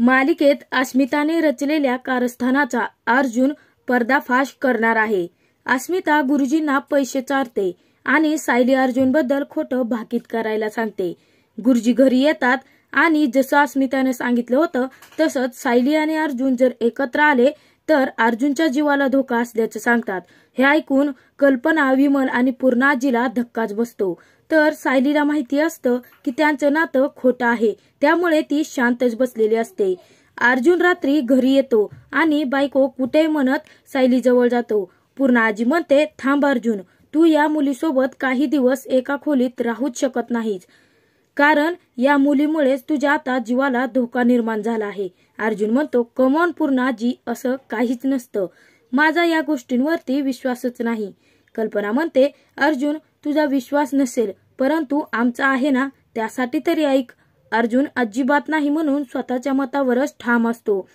मालिकेत अस्मिताने रचलेल्या कारस्थानाचा अर्जुन पर्दाफाश करणार आहे अस्मिता गुरुजींना पैसे चारते आणि सायली अर्जुन बद्दल खोटं भाकीत करायला सांगते गुरुजी घरी येतात आणि जसं अस्मिताने सांगितलं होतं तसंच सायली आणि अर्जुन जर एकत्र आले तर अर्जुनच्या जीवाला धोका असल्याचं सांगतात हे ऐकून कल्पना विमल आणि पूर्णाजीला धक्काच बसतो तर सायलीला माहिती असतं की त्यांचं नातं खोटं आहे त्यामुळे ती शांतच बसलेली असते अर्जुन रात्री घरी येतो आणि बायको कुठे म्हणत सायली जवळ जातो पूर्ण आजी म्हणते थांब अर्जुन तू या मुलीसोबत काही दिवस एका खोलीत राहूच शकत नाहीस कारण या मुलीमुळेच तुझ्या आता जीवाला धोका निर्माण झाला आहे अर्जुन म्हणतो कमॉन पूर्णाजी असं काहीच नसतं माझा या गोष्टींवरती विश्वासच नाही कल्पना म्हणते अर्जुन तुझा विश्वास नसेल परंतु आमचा आहे ना त्यासाठी तरी ऐक अर्जुन अजिबात नाही म्हणून स्वतःच्या मतावरच ठाम असतो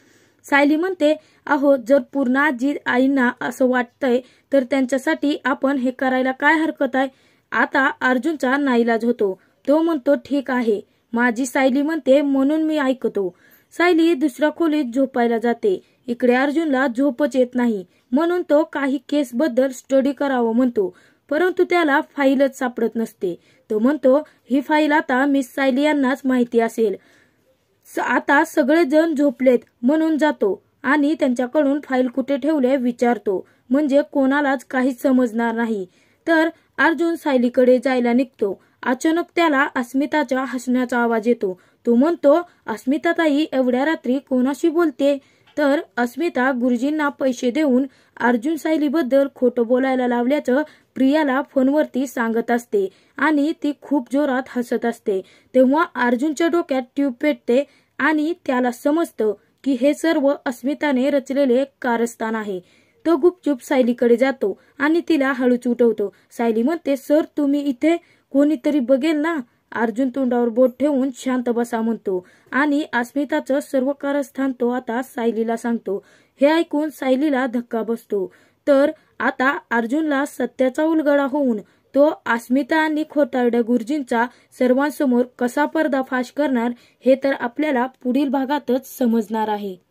सायली म्हणते अहो जर पूर्णाजी आईंना असं वाटतंय तर त्यांच्यासाठी आपण हे करायला काय हरकत आहे आता अर्जुनचा नाईलाज होतो तो म्हणतो ठीक आहे माझी सायली म्हणते म्हणून मी ऐकतो सायली दुसऱ्या खोलीत झोपायला जाते इकडे अर्जुनला झोपच येत नाही म्हणून तो काही केस बद्दल स्टडी करावं म्हणतो परंतु त्याला फाईलच सापडत नसते तो म्हणतो ही फाईल आता मिस सायली यांनाच माहिती असेल आता सगळे जण झोपलेत म्हणून जातो आणि त्यांच्याकडून फाईल कुठे ठेवले विचारतो म्हणजे कोणालाच काहीच समजणार नाही तर अर्जुन सायलीकडे जायला निघतो अचानक त्याला अस्मिताच्या हसण्याचा आवाज येतो तो म्हणतो अस्मिताताई एवढ्या रात्री कोणाशी बोलते तर अस्मिता गुरुजींना पैसे देऊन अर्जुन बद्दल खोटं बोलायला लावल्याचं प्रियाला फोनवरती सांगत असते आणि ती खूप जोरात हसत असते तेव्हा अर्जुनच्या डोक्यात ट्यूब पेटते आणि त्याला समजतं की हे सर्व अस्मिताने रचलेले कारस्थान आहे तो गुपचूप सायलीकडे जातो आणि तिला हळूच उठवतो सायली म्हणते सर तुम्ही इथे कोणीतरी बघेल ना अर्जुन तोंडावर बोट ठेवून शांत बसा म्हणतो आणि अस्मिताचं सर्व कारस्थान तो आता सायलीला सांगतो हे ऐकून सायलीला धक्का बसतो तर आता अर्जुनला सत्याचा उलगडा होऊन तो अस्मिता आणि खोतारड्या गुरुजींचा सर्वांसमोर कसा पर्दाफाश करणार हे तर आपल्याला पुढील भागातच समजणार आहे